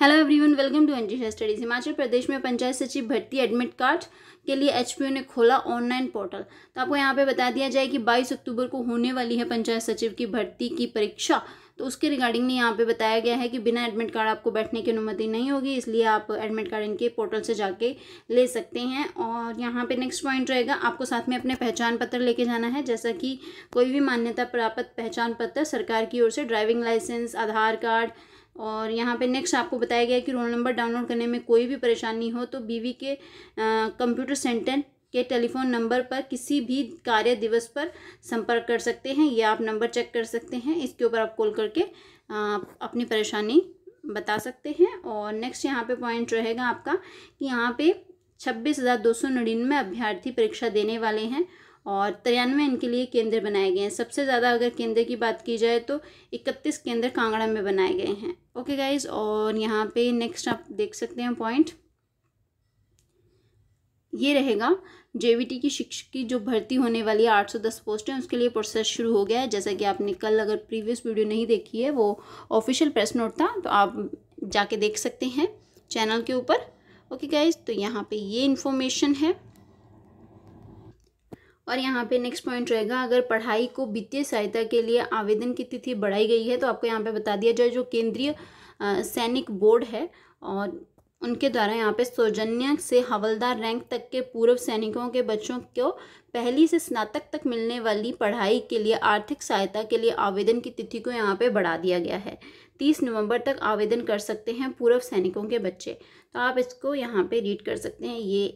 hello everyone welcome to एनजीशा studies Himachal Pradesh में पंचायत सचिव भर्ती एडमिट कार्ड के लिए एचपीओ ने खोला ऑनलाइन पोर्टल तो आपको यहाँ पे बता दिया जाए कि 22 अक्टूबर को होने वाली है पंचायत सचिव की भर्ती की परीक्षा तो उसके रिगार्डिंग में यहाँ पे बताया गया है कि बिना एडमिट कार्ड आपको बैठने की अनुमति नहीं होगी इसलिए आप एडमिट कार्ड इनके पोर्टल से जाके ले सकते हैं और यहाँ पे नेक्स्ट पॉइंट रहेगा आपको साथ में अपने पहचान पत्र लेके जाना है जैसा कि कोई भी मान्यता प्राप्त पहचान पत्र सरकार की ओर से ड्राइविंग लाइसेंस आधार कार्ड और यहाँ पे नेक्स्ट आपको बताया गया कि रोल नंबर डाउनलोड करने में कोई भी परेशानी हो तो बीवी के कंप्यूटर सेंटर के टेलीफोन नंबर पर किसी भी कार्य दिवस पर संपर्क कर सकते हैं या आप नंबर चेक कर सकते हैं इसके ऊपर आप कॉल करके आप अपनी परेशानी बता सकते हैं और नेक्स्ट यहाँ पे पॉइंट रहेगा आपका कि यहाँ पे छब्बीस हज़ार दो सौ नड़िन्नवे अभ्यर्थी परीक्षा देने वाले हैं और तिरानवे इनके लिए केंद्र बनाए गए हैं सबसे ज़्यादा अगर केंद्र की बात की जाए तो इकतीस केंद्र कांगड़ा में बनाए गए हैं ओके गाइज और यहाँ पे नेक्स्ट आप देख सकते हैं पॉइंट ये रहेगा जेवीटी की शिक्षक की जो भर्ती होने वाली आठ दस पोस्ट हैं उसके लिए प्रोसेस शुरू हो गया है जैसा कि आपने कल अगर प्रीवियस वीडियो नहीं देखी है वो ऑफिशियल प्रेस नोट था तो आप जाके देख सकते हैं चैनल के ऊपर ओके गाइज तो यहाँ पे ये इन्फॉर्मेशन है और यहाँ पे नेक्स्ट पॉइंट रहेगा अगर पढ़ाई को वित्तीय सहायता के लिए आवेदन की तिथि बढ़ाई गई है तो आपको यहाँ पे बता दिया जाए जो केंद्रीय सैनिक बोर्ड है और उनके द्वारा यहाँ पे सौजन्य से हवलदार रैंक तक के पूर्व सैनिकों के बच्चों को पहली से स्नातक तक मिलने वाली पढ़ाई के लिए आर्थिक सहायता के लिए आवेदन की तिथि को यहाँ पे बढ़ा दिया गया है तीस नवंबर तक आवेदन कर सकते हैं पूर्व सैनिकों के बच्चे तो आप इसको यहाँ पे रीड कर सकते हैं ये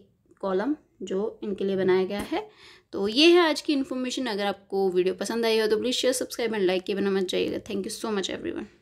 कॉलम जो इनके लिए बनाया गया है तो ये है आज की इन्फॉर्मेशन अगर आपको वीडियो पसंद आई हो तो please share subscribe and like के बना मत जाइएगा thank you so much everyone